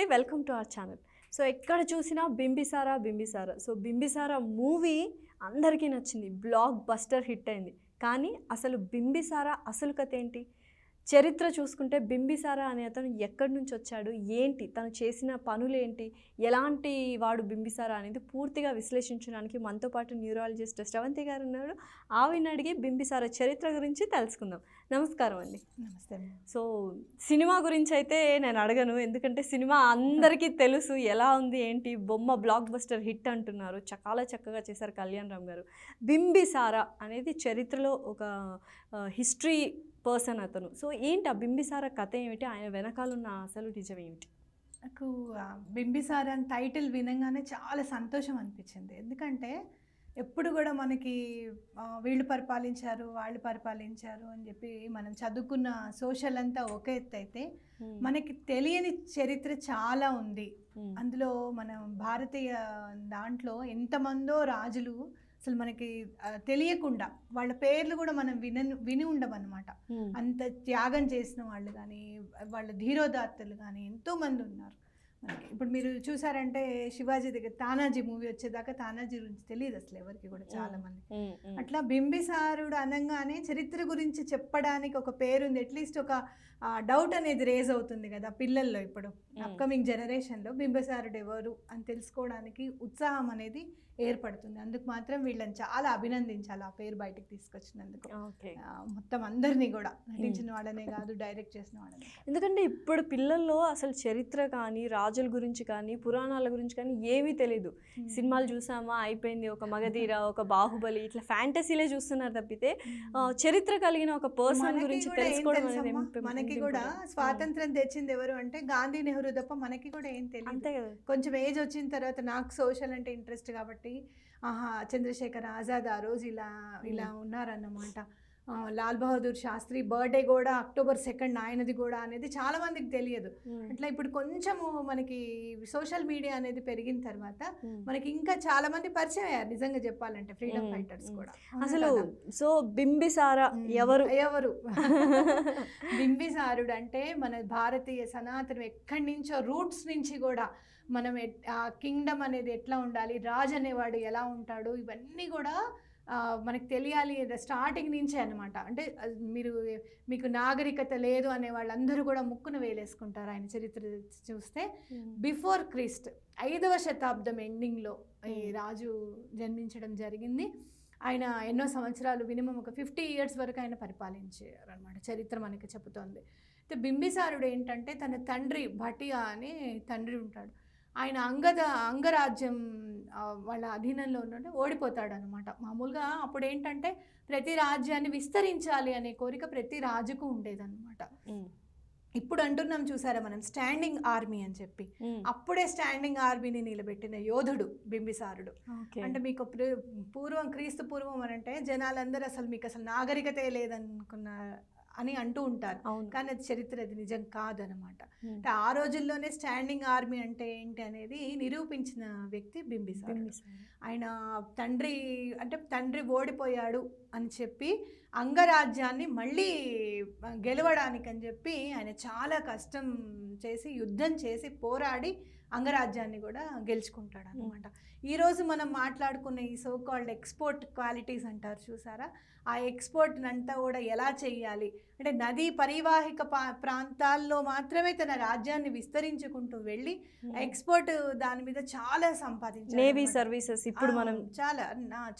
నమస్తే welcome to our channel so ఎక్కడ చూసినా బింబిసారా బింబిసారా సో బింబిసారా మూవీ అందరికీ నచ్చింది బ్లాక్ బస్టర్ హిట్ అయింది కానీ అసలు బింబిసారా అసలు కథ ఏంటి చరిత్ర చూసుకుంటే బింబిసారా అనే అతను ఎక్కడి నుంచి వచ్చాడు ఏంటి తను చేసిన పనులేంటి ఎలాంటి వాడు బింబిసారా అనేది పూర్తిగా విశ్లేషించడానికి మనతో పాటు న్యూరాలజిస్ట్ శ్రవంతి గారు ఉన్నారు ఆవిని అడిగి బింబిసారా చరిత్ర గురించి తెలుసుకుందాం నమస్కారం అండి నమస్తే సో సినిమా గురించి అయితే నేను అడగను ఎందుకంటే సినిమా అందరికీ తెలుసు ఎలా ఉంది ఏంటి బొమ్మ బ్లాక్ బస్టర్ హిట్ అంటున్నారు చకాల చక్కగా చేశారు కళ్యాణ్ రామ్ గారు బింబిసారా అనేది చరిత్రలో ఒక హిస్టరీ పర్సన్ అతను సో ఏంటి ఆ బింబిసార కథ ఏమిటి ఆయన వెనకాలన్న అసలు నిజం ఏమిటి నాకు బింబిసార అని టైటిల్ వినంగానే చాలా సంతోషం అనిపించింది ఎందుకంటే ఎప్పుడు కూడా మనకి వీళ్ళు పరిపాలించారు వాళ్ళు పరిపాలించారు అని చెప్పి మనం చదువుకున్న సోషల్ అంతా ఒకే ఎత్తు అయితే మనకి తెలియని చరిత్ర చాలా ఉంది అందులో మనం భారతీయ దాంట్లో ఎంతమందో రాజులు అసలు మనకి తెలియకుండా వాళ్ళ పేర్లు కూడా మనం విన విని ఉండమన్నమాట అంత త్యాగం చేసిన వాళ్ళు కానీ వాళ్ళ ధీరోదాత్తలు కానీ ఎంతోమంది ఉన్నారు ఇప్పుడు మీరు చూసారంటే శివాజీ దగ్గర తానాజీ మూవీ వచ్చేదాకా తానాజీ గురించి తెలియదు అసలు ఎవరికి కూడా చాలా మంది అట్లా బింబిసారుడు అనగానే చరిత్ర గురించి చెప్పడానికి ఒక పేరుంది అట్లీస్ట్ ఒక డౌట్ అనేది రేజ్ అవుతుంది కదా పిల్లల్లో ఇప్పుడు అప్కమింగ్ జనరేషన్లో బింబిసారుడు ఎవరు అని తెలుసుకోవడానికి ఉత్సాహం అనేది ఏర్పడుతుంది అందుకు మాత్రం వీళ్ళని చాలా అభినందించాలి ఆ పేరు బయటకు తీసుకొచ్చినందుకు మొత్తం అందరినీ కూడా నటించిన వాళ్ళనే కాదు డైరెక్ట్ చేసిన వాళ్ళని ఎందుకంటే ఇప్పుడు పిల్లల్లో అసలు చరిత్ర కానీ రాజు రాజుల గురించి కానీ పురాణాల గురించి కానీ ఏమీ తెలియదు hmm. సినిమాలు చూసామా అయిపోయింది ఒక మగధీర ఒక బాహుబలి ఇట్లా ఫ్యాంటసీలే చూస్తున్నారు తప్పితే hmm. చరిత్ర కలిగిన ఒక పర్సన్ గురించి తెలుసుకోవడం మనకి కూడా స్వాతంత్రం తెచ్చింది ఎవరు అంటే గాంధీ నెహ్రూ తప్ప మనకి కూడా ఏం తెలియదు అంతే కదా కొంచెం ఏజ్ వచ్చిన తర్వాత నాకు సోషల్ అంటే ఇంట్రెస్ట్ కాబట్టి ఆహా చంద్రశేఖర్ ఆజాద్ ఆ రోజు ఇలా ఇలా hmm. ఉన్నారన్నమాట లాల్ బహదూర్ శాస్త్రి బర్త్డే కూడా అక్టోబర్ సెకండ్ ఆయనది కూడా అనేది చాలా మందికి తెలియదు అట్లా ఇప్పుడు కొంచెము మనకి సోషల్ మీడియా అనేది పెరిగిన తర్వాత మనకి ఇంకా చాలా మంది పరిచయం అయ్యారు నిజంగా చెప్పాలంటే ఫ్రీడమ్ ఫైటర్స్ కూడా అసలు సో బింబిసారా ఎవరు ఎవరు బింబిసారుడు అంటే మన భారతీయ సనాతనం ఎక్కడి నుంచో రూట్స్ నుంచి కూడా మనం కింగ్డమ్ అనేది ఎట్లా ఉండాలి రాజు అనేవాడు ఎలా ఉంటాడు ఇవన్నీ కూడా మనకు తెలియాలి స్టార్టింగ్ నుంచే అనమాట అంటే మీరు మీకు నాగరికత లేదు అనే వాళ్ళందరూ కూడా ముక్కును వేలేసుకుంటారు ఆయన చరిత్ర చూస్తే బిఫోర్ hmm. క్రీస్ట్ ఐదవ శతాబ్దం ఎండింగ్లో ఈ hmm. రాజు జన్మించడం జరిగింది ఆయన ఎన్నో సంవత్సరాలు మినిమం ఒక ఫిఫ్టీ ఇయర్స్ వరకు ఆయన పరిపాలించారు అనమాట చరిత్ర మనకి చెబుతోంది అయితే బింబిసారుడు ఏంటంటే తన తండ్రి భటియా అని తండ్రి ఉంటాడు ఆయన అంగద అంగరాజ్యం వాళ్ళ అధీనంలో ఉన్నట్టు ఓడిపోతాడు అనమాట మామూలుగా అప్పుడు ఏంటంటే ప్రతి రాజ్యాన్ని విస్తరించాలి అనే కోరిక ప్రతి రాజుకు ఉండేదన్నమాట ఇప్పుడు అంటున్నాం చూసారా మనం స్టాండింగ్ ఆర్మీ అని చెప్పి అప్పుడే స్టాండింగ్ ఆర్మీని నిలబెట్టిన యోధుడు బింబిసారుడు అంటే మీకు పూర్వం క్రీస్తు పూర్వం అని అంటే జనాలందరూ అసలు మీకు అసలు నాగరికతే లేదనుకున్న అని అంటూ ఉంటారు కానీ అది చరిత్ర అది నిజం కాదనమాట అంటే ఆ రోజుల్లోనే స్టాండింగ్ ఆర్మీ అంటే ఏంటి అనేది నిరూపించిన వ్యక్తి బింబిసార్ ఆయన తండ్రి అంటే తండ్రి ఓడిపోయాడు అని చెప్పి అంగరాజ్యాన్ని మళ్ళీ గెలవడానికని చెప్పి ఆయన చాలా కష్టం చేసి యుద్ధం చేసి పోరాడి అంగరాజ్యాన్ని కూడా గెలుచుకుంటాడు అనమాట ఈరోజు మనం మాట్లాడుకునే ఈ సో కాల్డ్ ఎక్స్పోర్ట్ క్వాలిటీస్ అంటారు చూసారా ఆ ఎక్స్పోర్ట్ అంతా కూడా ఎలా చేయాలి అంటే నదీ పరివాహిక ప్రాంతాల్లో మాత్రమే తన రాజ్యాన్ని విస్తరించుకుంటూ వెళ్ళి hmm. ఎక్స్పోర్ట్ దాని మీద చాలా సంపాదించాడు నేవీ సర్వీసెస్ ఇప్పుడు మనం చాలా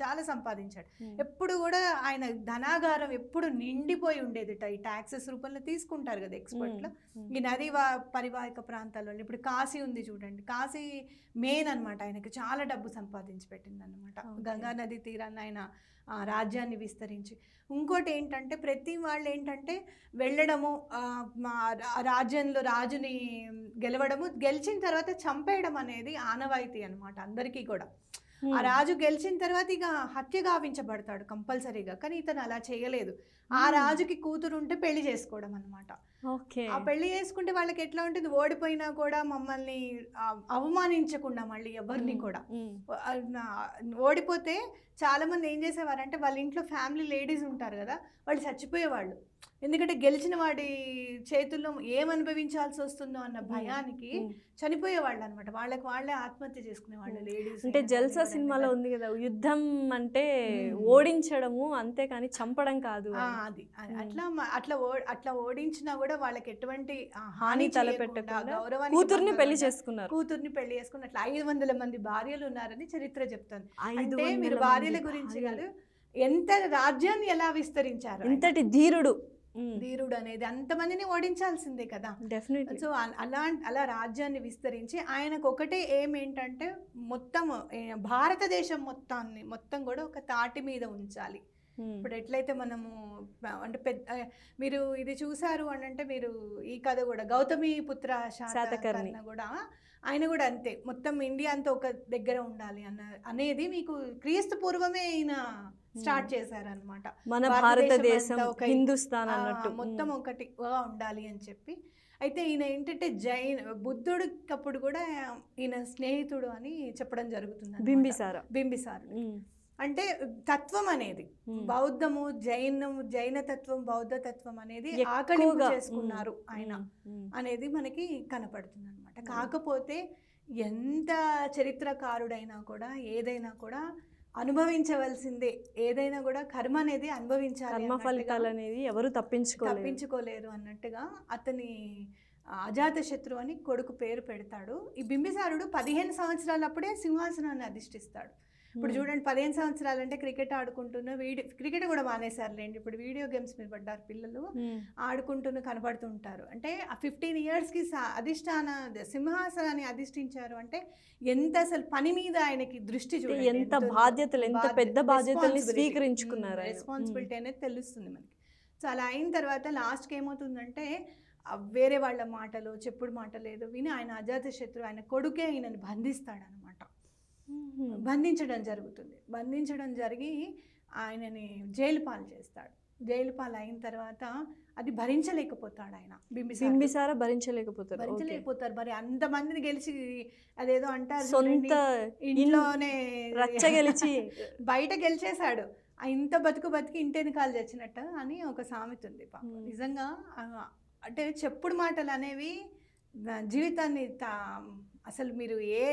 చాలా సంపాదించాడు hmm. ఎప్పుడు కూడా ఆయన ధనాగారం ఎప్పుడు నిండిపోయి ఉండేది ఈ ట్యాక్సెస్ రూపంలో తీసుకుంటారు కదా ఎక్స్పోర్ట్ లో hmm. ఈ నదీ పరివాహిక ప్రాంతాల్లో ఇప్పుడు కాశీ ఉంది చూడండి కాశీ మెయిన్ అనమాట ఆయనకి చాలా డబ్బు సంపాదించి పెట్టింది అనమాట గంగా నది తీరాన్ని ఆయన రాజ్యాన్ని విస్తరించి ఇంకోటి ఏంటంటే ప్రతి వాళ్ళు ఏంటంటే అంటే వెళ్ళడము రాజ్యంలో రాజుని గెలవడము గెలిచిన తర్వాత చంపేయడం అనేది ఆనవాయితీ అనమాట అందరికీ కూడా ఆ రాజు గెలిచిన తర్వాత ఇక హత్య గావించబడతాడు కంపల్సరీగా కానీ ఇతను అలా చేయలేదు ఆ రాజుకి కూతురు ఉంటే పెళ్లి చేసుకోవడం అనమాట ఆ పెళ్లి చేసుకుంటే వాళ్ళకి ఎట్లా ఉంటుంది ఓడిపోయినా కూడా మమ్మల్ని అవమానించకుండా మళ్ళీ ఎవరిని కూడా ఓడిపోతే చాలా మంది ఏం చేసేవారంటే వాళ్ళ ఇంట్లో ఫ్యామిలీ లేడీస్ ఉంటారు కదా వాళ్ళు చచ్చిపోయేవాళ్ళు ఎందుకంటే గెలిచిన వాడి చేతుల్లో ఏం అనుభవించాల్సి వస్తుందో అన్న భయానికి చనిపోయేవాళ్ళు అనమాట వాళ్ళకి వాళ్ళే ఆత్మహత్య చేసుకునేవాళ్ళు లేడీస్ అంటే జల్సా సినిమాలో ఉంది కదా యుద్ధం అంటే ఓడించడము అంతేకాని చంపడం కాదు అది అట్లా అట్లా అట్లా ఓడించినా కూడా వాళ్ళకి ఎటువంటి హాని తలపెట్టకుండా కూతుర్ని పెళ్లి చేసుకున్నారు కూతుర్ని పెళ్లి చేసుకున్న అట్లా ఐదు వందల మంది భార్యలు ఉన్నారని చరిత్ర చెప్తాను అంటే మీరు భార్యల గురించి కాదు ఎంత రాజ్యాన్ని ఎలా విస్తరించారు ఇంతటి ధీరుడు ధీరుడు అనేది అంతమందిని ఓడించాల్సిందే కదా సో అలా అలా రాజ్యాన్ని విస్తరించి ఆయనకు ఒకటే ఏమేంటంటే మొత్తం భారతదేశం మొత్తాన్ని మొత్తం కూడా ఒక తాటి మీద ఉంచాలి ఇప్పుడు ఎట్లయితే మనము అంటే పెద్ద మీరు ఇది చూసారు అని అంటే మీరు ఈ కథ కూడా గౌతమి పుత్ర శాతకర్ణ కూడా ఆయన కూడా అంతే మొత్తం ఇండియా అంతా ఒక దగ్గర ఉండాలి అన్న అనేది మీకు క్రీస్తు పూర్వమే ఈయన స్టార్ట్ చేశారనమాట మన భారతదేశం హిందుస్థాన్ అన్నట్టు మొత్తం ఒకటి ఉండాలి అని చెప్పి అయితే ఈయన ఏంటంటే జైన్ బుద్ధుడు అప్పుడు కూడా ఈయన స్నేహితుడు అని చెప్పడం జరుగుతుంది బింబిసార బింబిసారు అంటే తత్వం అనేది బౌద్ధము జైనము జైన తత్వం బౌద్ధ తత్వం అనేది ఆకలి చేసుకున్నారు ఆయన అనేది మనకి కనపడుతుంది అనమాట కాకపోతే ఎంత చరిత్రకారుడైనా కూడా ఏదైనా కూడా అనుభవించవలసిందే ఏదైనా కూడా కర్మ అనేది అనుభవించాలి ఫలితాలు అనేది ఎవరు తప్పించుకోలేరు తప్పించుకోలేదు అన్నట్టుగా అతని అజాత శత్రు అని కొడుకు పేరు పెడతాడు ఈ బింబిసారుడు పదిహేను సంవత్సరాలప్పుడే సింహాసనాన్ని అధిష్ఠిస్తాడు ఇప్పుడు చూడండి పదిహేను సంవత్సరాలు అంటే క్రికెట్ ఆడుకుంటున్న వీడియో క్రికెట్ కూడా మానేశారులేండి ఇప్పుడు వీడియో గేమ్స్ మీద పడ్డారు పిల్లలు ఆడుకుంటున్న కనబడుతుంటారు అంటే ఆ ఫిఫ్టీన్ ఇయర్స్కి అధిష్టాన సింహాసనాన్ని అధిష్ఠించారు అంటే ఎంత అసలు పని మీద ఆయనకి దృష్టి చూడండి ఎంత బాధ్యతలు ఎంత పెద్ద బాధ్యతలు స్వీకరించుకున్నారు రెస్పాన్సిబిలిటీ అనేది తెలుస్తుంది మనకి సో అలా అయిన తర్వాత లాస్ట్కి ఏమవుతుందంటే వేరే వాళ్ళ మాటలు చెప్పుడు మాట లేదు విని ఆయన అజాత శత్రు ఆయన కొడుకే ఈయనని బంధిస్తాడనమాట బంధించడం జరుగుతుంది బంధించడం జరిగి ఆయనని జైలు పాలు చేస్తాడు జైలు పాలు అయిన తర్వాత అది భరించలేకపోతాడు ఆయన బింబిసారా భరించలేకపోతారు భరించలేకపోతారు మరి అంతమందిని గెలిచి అదేదో అంటారు సొంత ఇంట్లోనే రచ్చ గెలిచి బయట గెలిచేశాడు ఇంత బతుకు బతికి ఇంటిని కాలు తెచ్చినట్టు అని ఒక సామెత ఉంది పాప నిజంగా అంటే చెప్పుడు మాటలు అనేవి జీవితాన్ని అసలు మీరు ఏ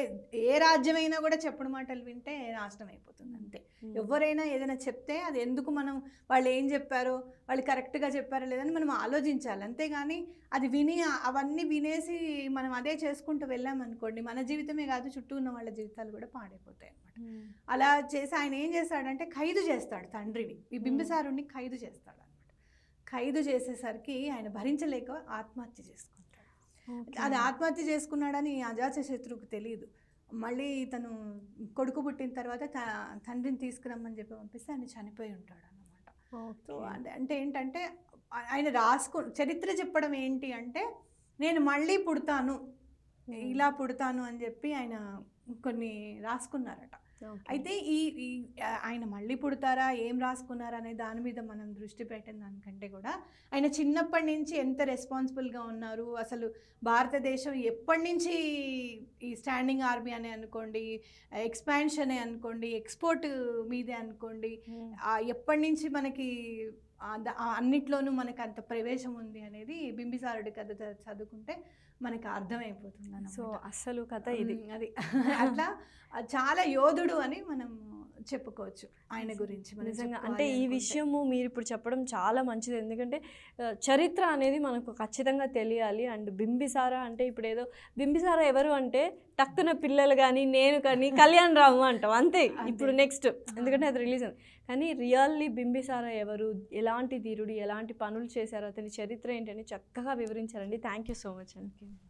ఏ రాజ్యమైనా కూడా చెప్పడం మాటలు వింటే నాశనం అయిపోతుంది అంతే ఎవరైనా ఏదైనా చెప్తే అది ఎందుకు మనం వాళ్ళు ఏం చెప్పారో వాళ్ళు కరెక్ట్గా చెప్పారో లేదని మనం ఆలోచించాలి అంతేగాని అది విని అవన్నీ వినేసి మనం అదే చేసుకుంటూ వెళ్ళామనుకోండి మన జీవితమే కాదు చుట్టూ ఉన్న వాళ్ళ జీవితాలు కూడా పాడైపోతాయి అనమాట అలా చేసి ఆయన ఏం చేస్తాడంటే ఖైదు చేస్తాడు తండ్రిని ఈ బింబిసారుణ్ణి ఖైదు చేస్తాడు అనమాట ఖైదు చేసేసరికి ఆయన భరించలేక ఆత్మహత్య చేసుకుంటాడు అది ఆత్మహత్య చేసుకున్నాడని అజాత శత్రువుకు తెలియదు మళ్ళీ తను కొడుకు పుట్టిన తర్వాత తండ్రిని తీసుకురమ్మని చెప్పి పంపిస్తే ఆయన చనిపోయి ఉంటాడు అనమాట సో అంటే ఏంటంటే ఆయన రాసుకు చరిత్ర చెప్పడం ఏంటి అంటే నేను మళ్ళీ పుడతాను ఇలా పుడతాను అని చెప్పి ఆయన కొన్ని రాసుకున్నారట అయితే ఈ ఆయన మళ్ళీ పుడతారా ఏం రాసుకున్నారా అనే దాని మీద మనం దృష్టి పెట్టిన దానికంటే కూడా ఆయన చిన్నప్పటి నుంచి ఎంత రెస్పాన్సిబుల్గా ఉన్నారు అసలు భారతదేశం ఎప్పటి నుంచి ఈ స్టాండింగ్ ఆర్మీ అనే అనుకోండి ఎక్స్పాన్షన్ అనుకోండి ఎక్స్పోర్ట్ మీదే అనుకోండి hmm. ఎప్పటి నుంచి మనకి అన్నిట్లోనూ మనకు అంత ప్రవేశం ఉంది అనేది బింబిసారుడి కథ చదువుకుంటే మనకు అర్థమైపోతుంది సో అసలు కథ ఇది అది అట్లా చాలా యోధుడు అని మనం చెప్పుకోవచ్చు ఆయన గురించి నిజంగా అంటే ఈ విషయము మీరు ఇప్పుడు చెప్పడం చాలా మంచిది ఎందుకంటే చరిత్ర అనేది మనకు ఖచ్చితంగా తెలియాలి అండ్ బింబిసారా అంటే ఇప్పుడు ఏదో బింబిసారా ఎవరు అంటే టక్కున పిల్లలు కానీ నేను కానీ కళ్యాణ్ రాము అంటాం అంతే ఇప్పుడు నెక్స్ట్ ఎందుకంటే అది రిలీజ్ అయింది కానీ రియల్లీ బింబిసారా ఎవరు ఎలాంటి ధీరుడు ఎలాంటి పనులు చేశారు అతని చరిత్ర ఏంటని చక్కగా వివరించారండి థ్యాంక్ యూ సో మచ్ అండి